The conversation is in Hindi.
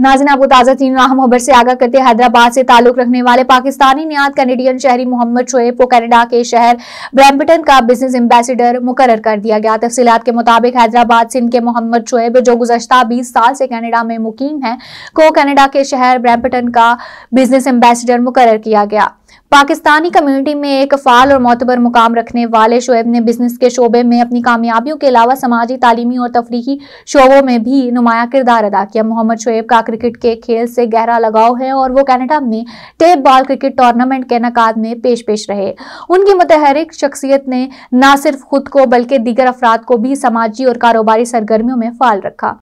नाजिन आपको ताज़ा तीन अहम खबर से आगाह करते हैदराबाद से ताल्लुक रखने वाले पाकिस्तानी नियाद कैनेडियन शहरी मोहम्मद शोएब को कनाडा के शहर ब्रैम्पटन का बिजनेस एम्बेसडर मुकर कर दिया गया तफसीत के मुताबिक हैदराबाद से इनके मोहम्मद शोएब जो गुजशत बीस साल से कनाडा में मुकीम है को कनाडा के शहर ब्रैम्पटन का बिजनेस एम्बेसडर मुकर किया गया पाकिस्तानी कम्युनिटी में एक फाल और मोतबर मुकाम रखने वाले शुएब ने बिजनेस के शोबे में अपनी कामयाबियों के अलावा समाजी तालीमी और तफरी शोबों में भी नुमाया किरदार अदा किया मोहम्मद शुएब का क्रिकेट के खेल से गहरा लगाव है और वो कैनेडा में टेप बॉल क्रिकेट टूर्नामेंट के नकाद में पेश पेश रहे उनकी मतहरक शख्सियत ने न सिर्फ खुद को बल्कि दीगर अफराद को भी समाजी और कारोबारी सरगर्मियों में फाल रखा